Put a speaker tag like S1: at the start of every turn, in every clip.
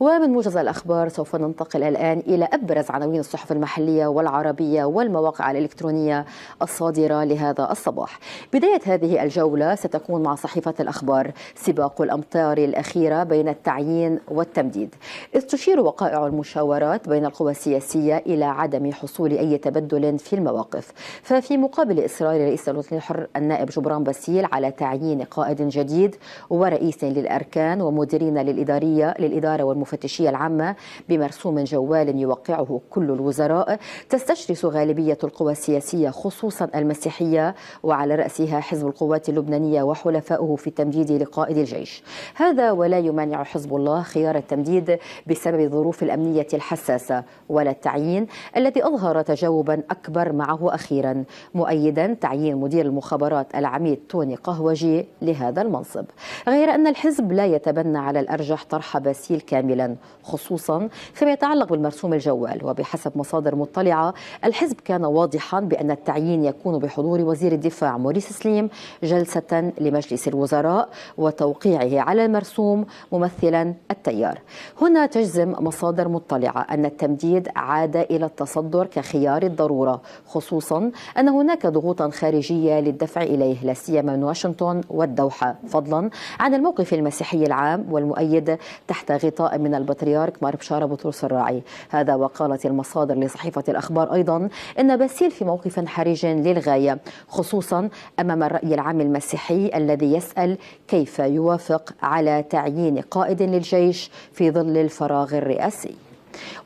S1: ومن موجز الأخبار سوف ننتقل الآن إلى أبرز عناوين الصحف المحلية والعربية والمواقع الإلكترونية الصادرة لهذا الصباح بداية هذه الجولة ستكون مع صحيفة الأخبار سباق الأمطار الأخيرة بين التعيين والتمديد إذ تشير وقائع المشاورات بين القوى السياسية إلى عدم حصول أي تبدل في المواقف ففي مقابل إصرار رئيس الوطن الحر النائب جبران باسيل على تعيين قائد جديد ورئيس للأركان ومديرين للإدارية للإدارة والمديرية المفتشية العامة بمرسوم جوال يوقعه كل الوزراء تستشرس غالبية القوى السياسية خصوصا المسيحية وعلى رأسها حزب القوات اللبنانية وحلفائه في التمديد لقائد الجيش هذا ولا يمانع حزب الله خيار التمديد بسبب الظروف الأمنية الحساسة ولا التعيين الذي أظهر تجاوبا أكبر معه أخيرا مؤيدا تعيين مدير المخابرات العميد توني قهوجي لهذا المنصب غير أن الحزب لا يتبنى على الأرجح طرح باسيل كاملا خصوصا فيما يتعلق بالمرسوم الجوال وبحسب مصادر مطلعة الحزب كان واضحا بأن التعيين يكون بحضور وزير الدفاع موريس سليم جلسة لمجلس الوزراء وتوقيعه على المرسوم ممثلا التيار هنا تجزم مصادر مطلعة أن التمديد عاد إلى التصدر كخيار الضرورة خصوصا أن هناك ضغوطا خارجية للدفع إليه لا سيما من واشنطن والدوحة فضلا عن الموقف المسيحي العام والمؤيد تحت غطاء من البطريرك مار بشارة بطرس الراعي هذا وقالت المصادر لصحيفة الأخبار أيضا أن باسيل في موقف حرج للغاية خصوصا أمام الرأي العام المسيحي الذي يسأل كيف يوافق على تعيين قائد للجيش في ظل الفراغ الرئاسي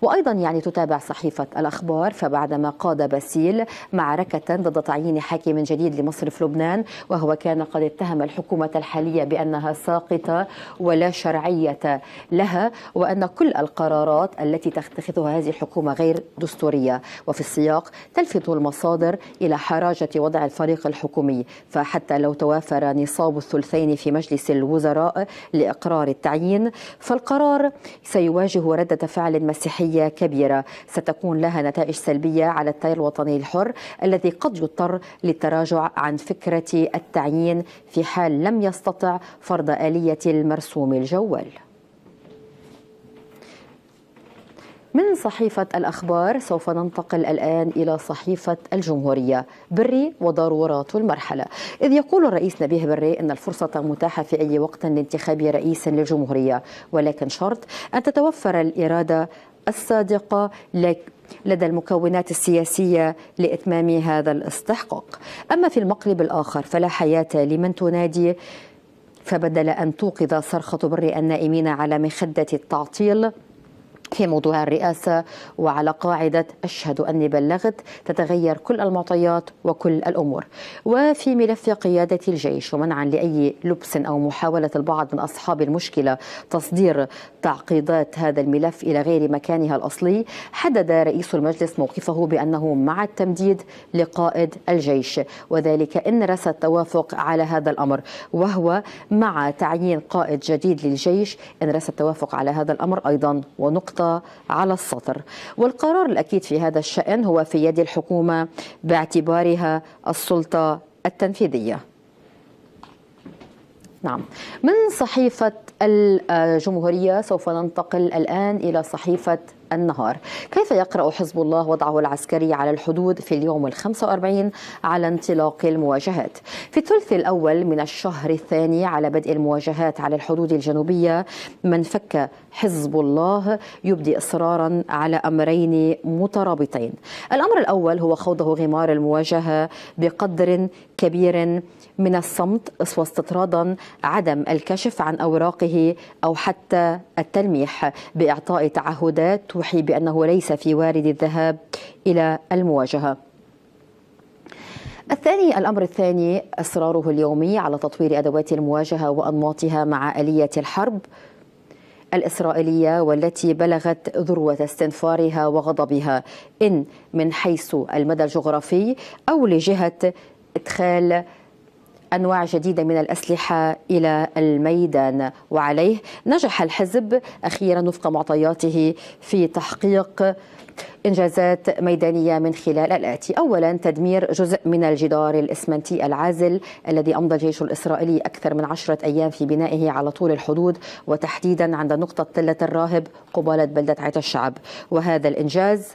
S1: وايضا يعني تتابع صحيفه الاخبار فبعدما قاد باسيل معركه ضد تعيين حاكم جديد لمصرف لبنان وهو كان قد اتهم الحكومه الحاليه بانها ساقطه ولا شرعيه لها وان كل القرارات التي تتخذها هذه الحكومه غير دستوريه وفي السياق تلفت المصادر الى حراجه وضع الفريق الحكومي فحتى لو توافر نصاب الثلثين في مجلس الوزراء لاقرار التعيين فالقرار سيواجه رده فعل مسيحية كبيرة ستكون لها نتائج سلبية على التيار الوطني الحر الذي قد يضطر للتراجع عن فكرة التعيين في حال لم يستطع فرض آلية المرسوم الجوال من صحيفة الأخبار سوف ننتقل الآن إلى صحيفة الجمهورية بري وضرورات المرحلة إذ يقول الرئيس نبيه بري أن الفرصة متاحة في أي وقت لانتخاب رئيس للجمهورية ولكن شرط أن تتوفر الإرادة الصادقة لدى المكونات السياسية لإتمام هذا الاستحقاق أما في المقلب الآخر فلا حياة لمن تنادي فبدل أن توقظ صرخة بري النائمين على مخدة التعطيل في موضوع الرئاسة وعلى قاعدة أشهد أني بلغت تتغير كل المعطيات وكل الأمور وفي ملف قيادة الجيش ومنعا لأي لبس أو محاولة البعض من أصحاب المشكلة تصدير تعقيدات هذا الملف إلى غير مكانها الأصلي حدد رئيس المجلس موقفه بأنه مع التمديد لقائد الجيش وذلك إن رسى التوافق على هذا الأمر وهو مع تعيين قائد جديد للجيش إن رسى التوافق على هذا الأمر أيضا ونقطة النقطة على السطر والقرار الأكيد في هذا الشأن هو في يد الحكومة باعتبارها السلطة التنفيذية نعم من صحيفة الجمهورية سوف ننتقل الآن إلى صحيفة النهار كيف يقرأ حزب الله وضعه العسكري على الحدود في اليوم الخمسة 45 على انطلاق المواجهات في الثلث الأول من الشهر الثاني على بدء المواجهات على الحدود الجنوبية من فك حزب الله يبدي إصرارا على أمرين مترابطين الأمر الأول هو خوضه غمار المواجهة بقدر كبير من الصمت واستطرادا عدم الكشف عن أوراقه أو حتى التلميح بإعطاء تعهدات توحي بأنه ليس في وارد الذهاب إلى المواجهة الثاني الأمر الثاني أصراره اليومي على تطوير أدوات المواجهة وأنماطها مع آلية الحرب الإسرائيلية والتي بلغت ذروة استنفارها وغضبها إن من حيث المدى الجغرافي أو لجهة إدخال أنواع جديدة من الأسلحة إلى الميدان وعليه نجح الحزب أخيرا وفق معطياته في تحقيق إنجازات ميدانية من خلال الآتي أولا تدمير جزء من الجدار الإسمنتي العازل الذي أمضى الجيش الإسرائيلي أكثر من عشرة أيام في بنائه على طول الحدود وتحديدا عند نقطة تلة الراهب قبالة بلدة عيت الشعب وهذا الإنجاز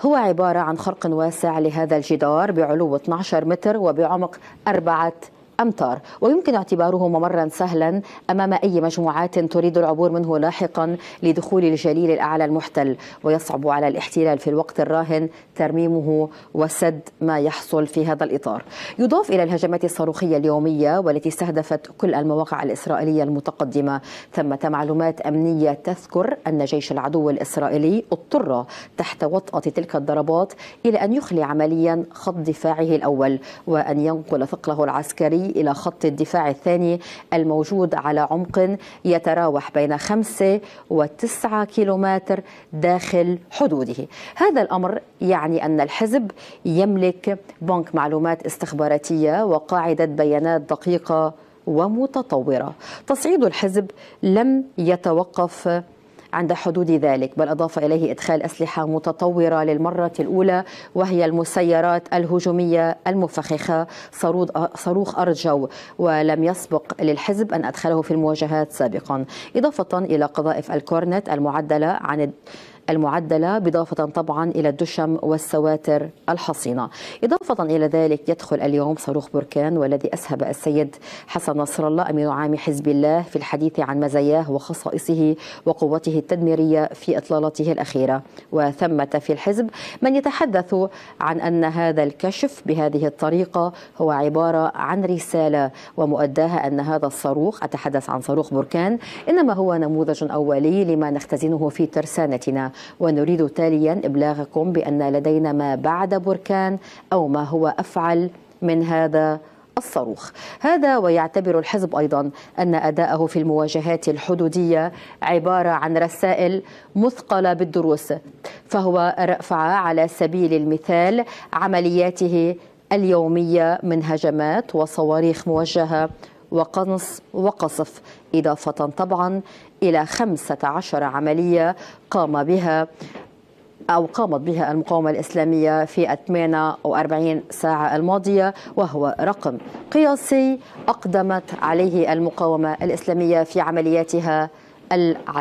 S1: هو عبارة عن خرق واسع لهذا الجدار بعلو 12 متر وبعمق أربعة أمتار ويمكن اعتباره ممرا سهلا أمام أي مجموعات تريد العبور منه لاحقا لدخول الجليل الأعلى المحتل ويصعب على الاحتلال في الوقت الراهن ترميمه وسد ما يحصل في هذا الإطار يضاف إلى الهجمات الصاروخية اليومية والتي استهدفت كل المواقع الإسرائيلية المتقدمة ثمة معلومات أمنية تذكر أن جيش العدو الإسرائيلي اضطر تحت وطأة تلك الضربات إلى أن يخلي عمليا خط دفاعه الأول وأن ينقل ثقله العسكري إلى خط الدفاع الثاني الموجود على عمق يتراوح بين خمسة وتسعة كيلومتر داخل حدوده هذا الأمر يعني أن الحزب يملك بنك معلومات استخباراتية وقاعدة بيانات دقيقة ومتطوره تصعيد الحزب لم يتوقف عند حدود ذلك بل أضاف إليه إدخال أسلحة متطورة للمرة الأولى وهي المسيرات الهجومية المفخخة صاروخ أرجو ولم يسبق للحزب أن أدخله في المواجهات سابقا إضافة إلى قذائف الكورنت المعدلة عن المعدلة بإضافة طبعا إلى الدشم والسواتر الحصينة إضافة إلى ذلك يدخل اليوم صاروخ بركان والذي أسهب السيد حسن نصر الله أمين عام حزب الله في الحديث عن مزاياه وخصائصه وقوته التدميرية في إطلالته الأخيرة وثمة في الحزب من يتحدث عن أن هذا الكشف بهذه الطريقة هو عبارة عن رسالة ومؤداها أن هذا الصاروخ أتحدث عن صاروخ بركان إنما هو نموذج أولي لما نختزنه في ترسانتنا ونريد تاليا إبلاغكم بأن لدينا ما بعد بركان أو ما هو أفعل من هذا الصاروخ هذا ويعتبر الحزب أيضا أن أداءه في المواجهات الحدودية عبارة عن رسائل مثقلة بالدروس فهو رفع على سبيل المثال عملياته اليومية من هجمات وصواريخ موجهة وقنص وقصف إضافة طبعا إلى 15 عملية قام بها أو قامت بها المقاومة الإسلامية في 48 ساعة الماضية وهو رقم قياسي أقدمت عليه المقاومة الإسلامية في عملياتها العسكرية